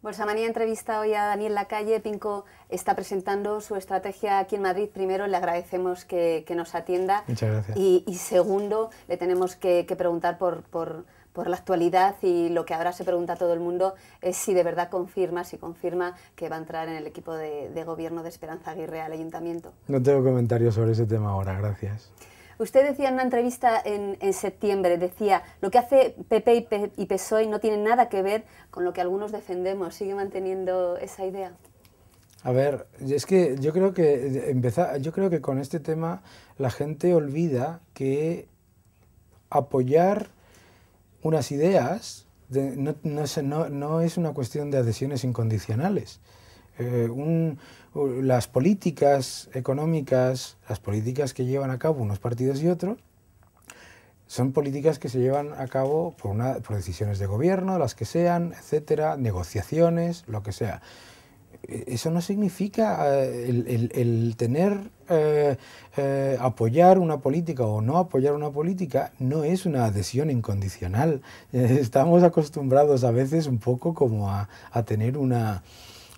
Bolsa Manía entrevista hoy a Daniel Lacalle. Pinco está presentando su estrategia aquí en Madrid. Primero, le agradecemos que, nos atienda. Muchas gracias. Y, segundo, le tenemos que, preguntar por, la actualidad y lo que ahora se pregunta todo el mundo es si de verdad confirma, si confirma que va a entrar en el equipo de gobierno de Esperanza Aguirre al ayuntamiento. No tengo comentarios sobre ese tema ahora, gracias. Usted decía en una entrevista en, septiembre, decía, lo que hace PP y, y PSOE no tiene nada que ver con lo que algunos defendemos. ¿Sigue manteniendo esa idea? A ver, es que yo creo que eh, yo creo que con este tema la gente olvida que apoyar unas ideas no, es una cuestión de adhesiones incondicionales. Eh, las políticas económicas, las políticas que llevan a cabo unos partidos y otros, son políticas que se llevan a cabo por, una, por decisiones de gobierno, las que sean, etcétera, negociaciones, lo que sea. Eh, eso no significa eh, el, tener, apoyar una política o no apoyar una política, no es una adhesión incondicional. Estamos acostumbrados a veces un poco como a tener una,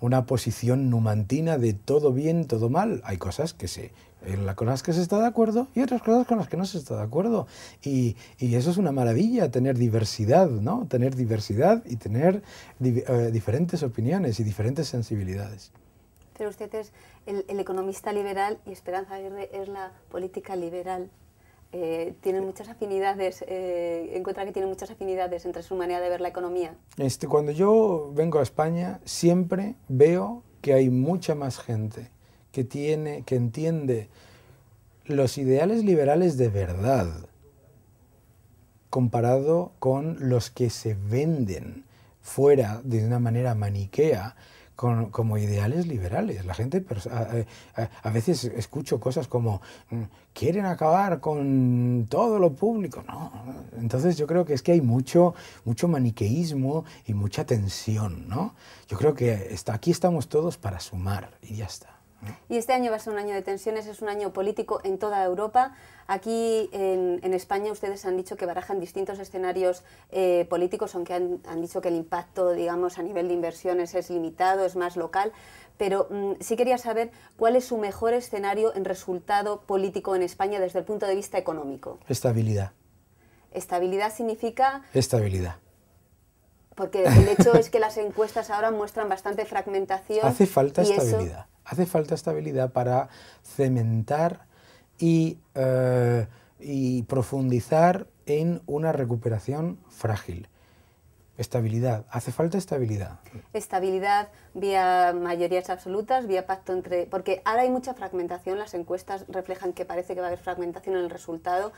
una posición numantina de todo bien, todo mal. Hay cosas que se, con las que se está de acuerdo y otras cosas con las que no se está de acuerdo. Y, eso es una maravilla, tener diversidad, ¿no? Tener diversidad y tener eh, diferentes opiniones y diferentes sensibilidades. Pero usted es el, economista liberal y Esperanza Aguirre es la política liberal. Eh, tienen muchas afinidades, eh, encuentra que tienen muchas afinidades entre su manera de ver la economía. Este, cuando yo vengo a España siempre veo que hay mucha más gente que tiene, que entiende los ideales liberales de verdad comparado con los que se venden fuera de una manera maniquea como ideales liberales. La gente pues, a, a, veces escucho cosas como mm, quieren acabar con todo lo público. No. Entonces yo creo que es que hay mucho, mucho maniqueísmo y mucha tensión, ¿no? Yo creo que está, aquí estamos todos para sumar y ya está. Y este año va a ser un año de tensiones, es un año político en toda Europa. Aquí en, España ustedes han dicho que barajan distintos escenarios eh, políticos, aunque han, dicho que el impacto, digamos, a nivel de inversiones es limitado, es más local. Pero mm, sí quería saber cuál es su mejor escenario en resultado político en España desde el punto de vista económico. Estabilidad. Estabilidad significa... Estabilidad porque el hecho es que las encuestas ahora muestran bastante fragmentación. Hace falta estabilidad. Hace falta estabilidad para cementar eh, y, profundizar en una recuperación frágil. Estabilidad, hace falta estabilidad. Estabilidad vía mayorías absolutas, vía pacto entre... Porque ahora hay mucha fragmentación, las encuestas reflejan que parece que va a haber fragmentación en el resultado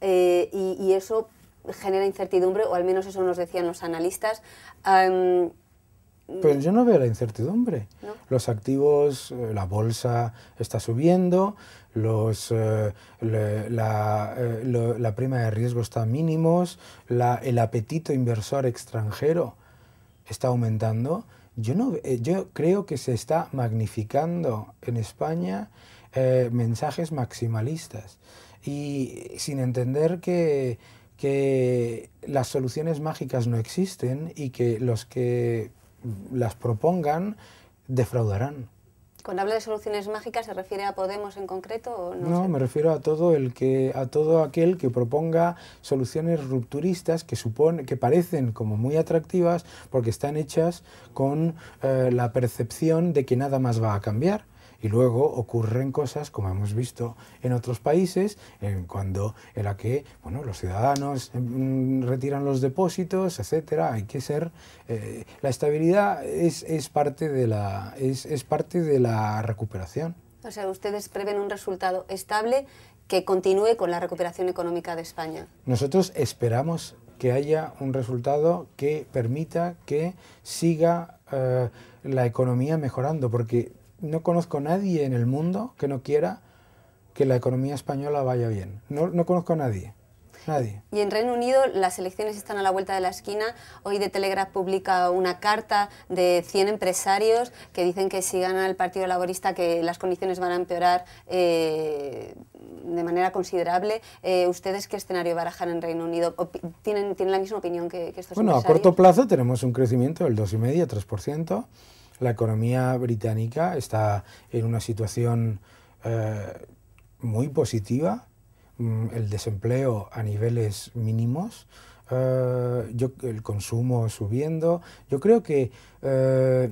eh, y, eso genera incertidumbre, o al menos eso nos decían los analistas. Pues yo no veo la incertidumbre. Los activos, eh, la bolsa está subiendo, los, eh, la, eh, la, prima de riesgo está a mínimos, la, el apetito inversor extranjero está aumentando. Yo, no, yo creo que se está magnificando en España mensajes maximalistas y sin entender que, que las soluciones mágicas no existen y que los que las propongan defraudarán. Cuando habla de soluciones mágicas, ¿se refiere a Podemos en concreto? O no, no me refiero a todo, el que, a todo aquel que proponga soluciones rupturistas que, que parecen como muy atractivas porque están hechas con eh, la percepción de que nada más va a cambiar. Y luego ocurren cosas, como hemos visto en otros países, en, cuando, en la que bueno, los ciudadanos em, mm, retiran los depósitos, etcétera. Hay que ser. Eh, la estabilidad es, es, parte de la, es, es parte de la recuperación. O sea, ustedes prevén un resultado estable que continúe con la recuperación económica de España. Nosotros esperamos que haya un resultado que permita que siga eh, la economía mejorando, porque no conozco a nadie en el mundo que no quiera que la economía española vaya bien. No, conozco a nadie. Nadie. Y en Reino Unido las elecciones están a la vuelta de la esquina. Hoy de Telegraph publica una carta de 100 empresarios que dicen que si gana el Partido Laborista que las condiciones van a empeorar eh, de manera considerable. Eh, ¿Ustedes qué escenario barajan en Reino Unido? ¿Tienen, tienen la misma opinión que, estos bueno, empresarios? Bueno, a corto plazo tenemos un crecimiento del 2,5-3% la economía británica está en una situación eh, muy positiva, mm, el desempleo a niveles mínimos, eh, el consumo subiendo. Yo creo que, eh,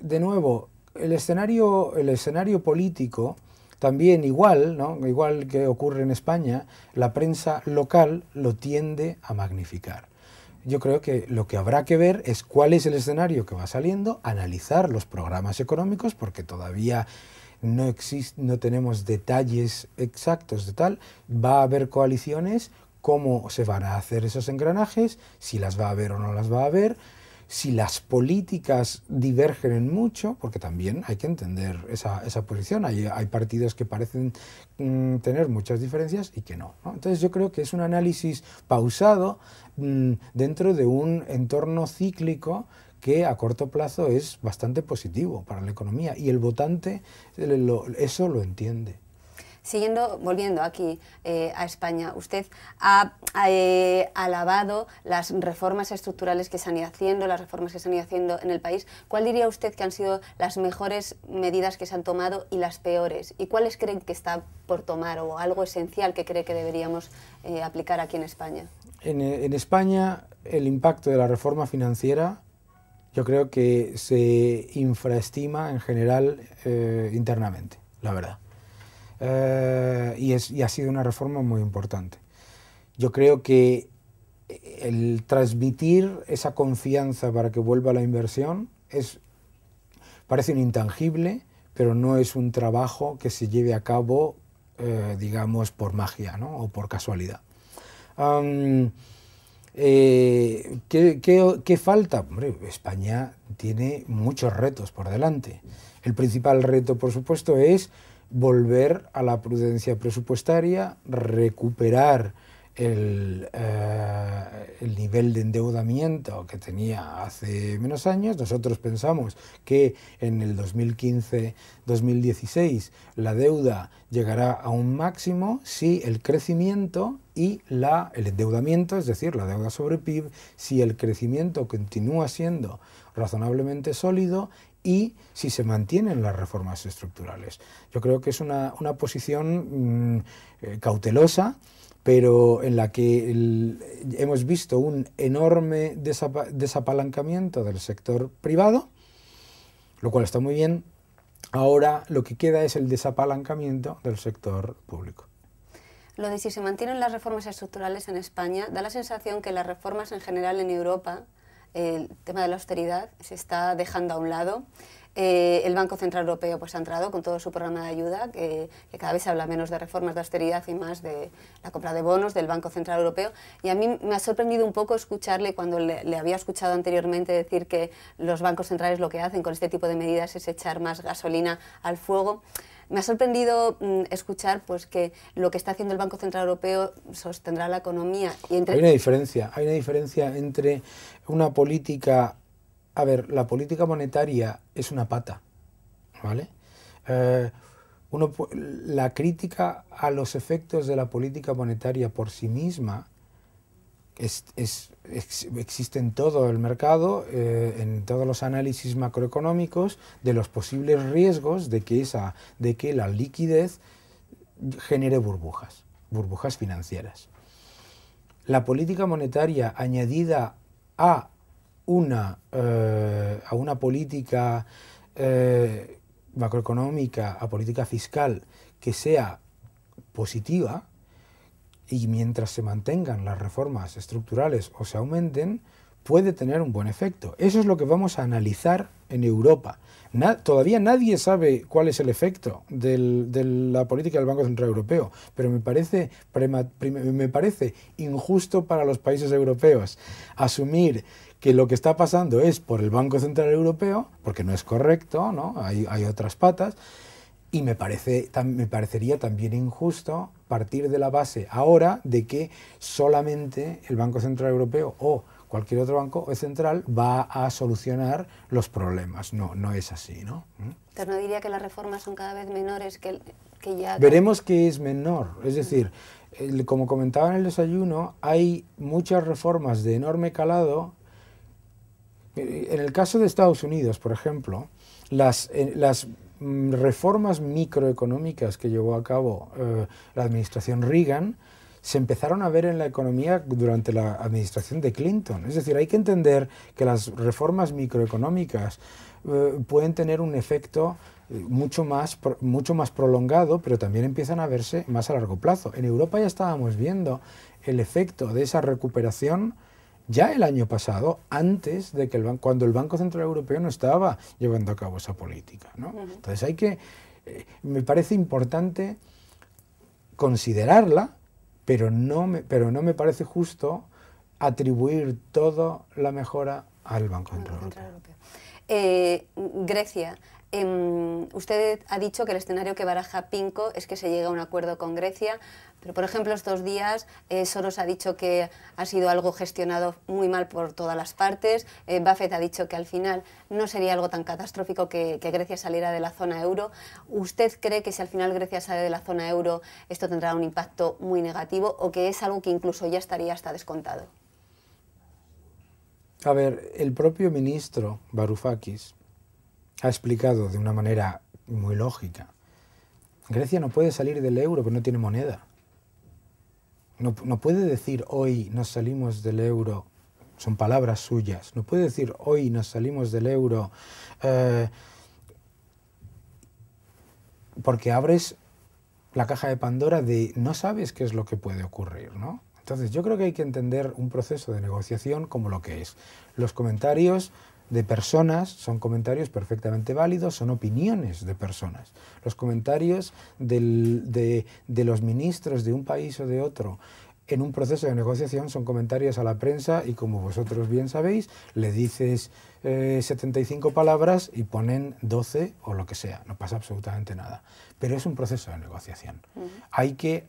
de nuevo, el escenario, el escenario político también igual, igual que ocurre en España, la prensa local lo tiende a magnificar yo creo que lo que habrá que ver es cuál es el escenario que va saliendo, analizar los programas económicos, porque todavía no, tenemos detalles exactos de tal, va a haber coaliciones, cómo se van a hacer esos engranajes, si las va a haber o no las va a haber, si las políticas divergen en mucho, porque también hay que entender esa, esa posición, hay, partidos que parecen mm, tener muchas diferencias y que no, Entonces yo creo que es un análisis pausado mm, dentro de un entorno cíclico que a corto plazo es bastante positivo para la economía y el votante eso lo entiende. Siguiendo, volviendo aquí eh, a España, usted ha, eh, alabado las reformas estructurales que se han ido haciendo, las reformas que se han ido haciendo en el país. ¿Cuál diría usted que han sido las mejores medidas que se han tomado y las peores? ¿Y cuáles creen que está por tomar o algo esencial que cree que deberíamos eh, aplicar aquí en España? En, España, el impacto de la reforma financiera yo creo que se infraestima en general internamente, la verdad. Eh, y, es, ha sido una reforma muy importante. Yo creo que el transmitir esa confianza para que vuelva la inversión es, parece un intangible, pero no es un trabajo que se lleve a cabo, eh, digamos, por magia o por casualidad. Eh, ¿qué, falta? España tiene muchos retos por delante. El principal reto, por supuesto, es volver a la prudencia presupuestaria, recuperar eh, el, nivel de endeudamiento que tenía hace menos años. Nosotros pensamos que en el 2015-2016 la deuda llegará a un máximo si el crecimiento y la, el endeudamiento, es decir, la deuda sobre PIB, si el crecimiento continúa siendo razonablemente sólido y si se mantienen las reformas estructurales. Yo creo que es una, una posición mm, eh, cautelosa, pero en la que hemos visto un enorme desapalancamiento del sector privado, lo cual está muy bien. Ahora lo que queda es el desapalancamiento del sector público. Lo de si se mantienen las reformas estructurales en España da la sensación que las reformas en general en Europa el tema de la austeridad se está dejando a un lado. Eh, el Banco Central Europeo pues, ha entrado con todo su programa de ayuda, que, cada vez habla menos de reformas de austeridad y más de la compra de bonos del Banco Central Europeo. Y a mí me ha sorprendido un poco escucharle cuando le, había escuchado anteriormente decir que los bancos centrales lo que hacen con este tipo de medidas es echar más gasolina al fuego me ha sorprendido mm, escuchar pues que lo que está haciendo el Banco Central Europeo sostendrá la economía. Hay una diferencia, hay una diferencia entre una política a ver, la política monetaria es una pata, ¿vale? Eh, uno, la crítica a los efectos de la política monetaria por sí misma es, existe en todo el mercado, eh, en todos los análisis macroeconómicos, de los posibles riesgos de que, esa, de que la liquidez genere burbujas, burbujas financieras. La política monetaria añadida a una, eh, a una política eh, macroeconómica, a política fiscal que sea positiva y mientras se mantengan las reformas estructurales o se aumenten, puede tener un buen efecto. Eso es lo que vamos a analizar en Europa. todavía nadie sabe cuál es el efecto de la política del Banco Central Europeo, pero me parece, me parece injusto para los países europeos asumir que lo que está pasando es por el Banco Central Europeo, porque no es correcto, ¿no? Hay, hay otras patas, y me, parece, me parecería también injusto partir de la base ahora de que solamente el Banco Central Europeo o cualquier otro banco central va a solucionar los problemas. No, no es así, ¿no? Pero ¿Mm? no diría que las reformas son cada vez menores que, que ya... Veremos que es menor, es decir, como comentaba en el desayuno, hay muchas reformas de enorme calado eh, en el caso de Estados Unidos, por ejemplo, las, eh, mm, reformas microeconómicas que llevó a cabo eh, la administración Reagan se empezaron a ver en la economía durante la administración de Clinton. Es decir, hay que entender que las reformas microeconómicas pueden tener un efecto mucho más, mucho más prolongado, pero también empiezan a verse más a largo plazo. En Europa ya estábamos viendo el efecto de esa recuperación ya el año pasado, antes de que el cuando el Banco Central Europeo no estaba llevando a cabo esa política. Entonces hay que, eh, me parece importante considerarla, pero no me, pero no me parece justo atribuir toda la mejora al Banco Central Europeo. Eh, Grecia, Em, usted ha dicho que el escenario que baraja Pinco es que se llegue a un acuerdo con Grecia, pero por ejemplo estos días eh, Soros ha dicho que ha sido algo gestionado muy mal por todas las partes, eh, Buffett ha dicho que al final no sería algo tan catastrófico que, que, Grecia saliera de la zona euro. ¿Usted cree que si al final Grecia sale de la zona euro esto tendrá un impacto muy negativo o que es algo que incluso ya estaría hasta descontado? A ver, el propio ministro Varoufakis ha explicado de una manera muy lógica. Grecia no puede salir del euro, porque no tiene moneda. No, puede decir hoy nos salimos del euro, son palabras suyas, no puede decir hoy nos salimos del euro eh, porque abres la caja de Pandora de no sabes qué es lo que puede ocurrir, ¿no? Entonces yo creo que hay que entender un proceso de negociación como lo que es. Los comentarios de personas son comentarios perfectamente válidos, son opiniones de personas. Los comentarios de, los ministros de un país o de otro en un proceso de negociación son comentarios a la prensa y como vosotros bien sabéis, le dices 75 eh, palabras y ponen 12 o lo que sea, no pasa absolutamente nada. Pero es un proceso de negociación. Hay que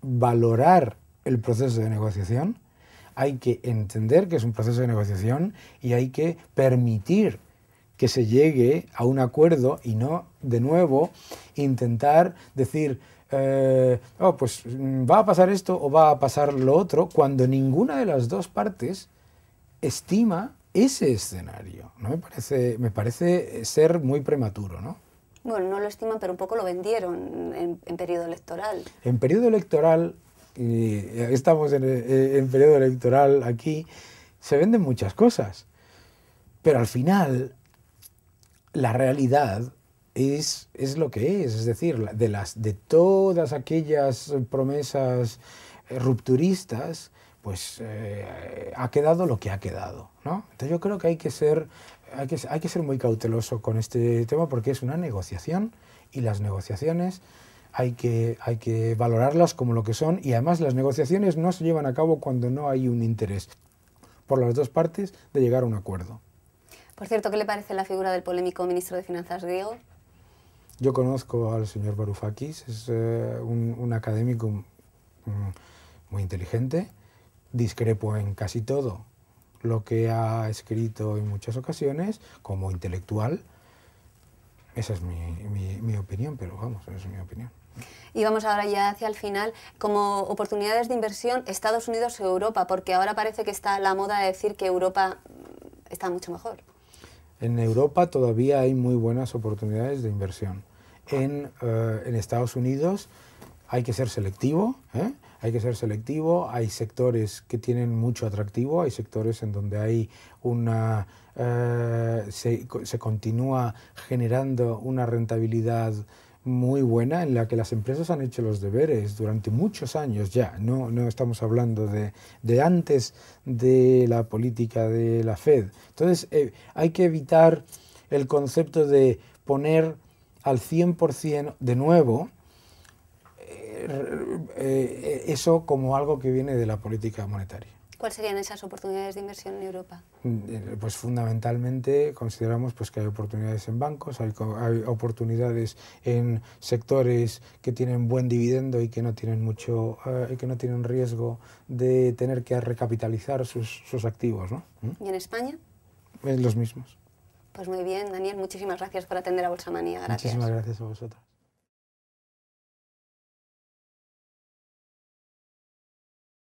valorar el proceso de negociación, hay que entender que es un proceso de negociación y hay que permitir que se llegue a un acuerdo y no, de nuevo, intentar decir, eh, oh, pues mm, va a pasar esto o va a pasar lo otro, cuando ninguna de las dos partes estima ese escenario. ¿no? Me, parece, me parece ser muy prematuro, ¿no? Bueno, no lo estiman, pero un poco lo vendieron en periodo electoral. En periodo electoral y estamos eh, en, periodo electoral aquí, se venden muchas cosas. Pero al final, la realidad es, es, lo que es. Es decir, de, las, de todas aquellas promesas eh, rupturistas, pues eh, ha quedado lo que ha quedado. ¿no? Entonces yo creo que hay que, ser, hay que, hay que ser muy cauteloso con este tema porque es una negociación y las negociaciones hay que, valorarlas como lo que son y además las negociaciones no se llevan a cabo cuando no hay un interés por las dos partes de llegar a un acuerdo. Por cierto, ¿qué le parece la figura del polémico ministro de Finanzas griego? Yo conozco al señor Varoufakis, es eh, un, académico mm, muy inteligente, discrepo en casi todo lo que ha escrito en muchas ocasiones como intelectual, esa es mi, opinión, pero vamos, esa es mi opinión. Y vamos ahora ya hacia el final, como oportunidades de inversión, Estados Unidos o Europa, porque ahora parece que está la moda de decir que Europa mm, está mucho mejor. En Europa todavía hay muy buenas oportunidades de inversión. En, eh, en Estados Unidos hay que ser selectivo, ¿eh? hay que ser selectivo, hay sectores que tienen mucho atractivo, hay sectores en donde hay una eh, se, continúa generando una rentabilidad muy buena en la que las empresas han hecho los deberes durante muchos años ya. No, no estamos hablando de, antes de la política de la Fed. Entonces eh, hay que evitar el concepto de poner al 100% de nuevo eh, eh, eso como algo que viene de la política monetaria. ¿Cuáles serían esas oportunidades de inversión en Europa? Mm, eh, pues fundamentalmente consideramos pues, que hay oportunidades en bancos, hay, oportunidades en sectores que tienen buen dividendo y que no tienen mucho, que no tienen riesgo de tener que recapitalizar sus, activos. ¿Mm? ¿Y en España? En los mismos. Pues muy bien, Daniel, muchísimas gracias por atender a Bolsa Manía. Muchísimas gracias a vosotros.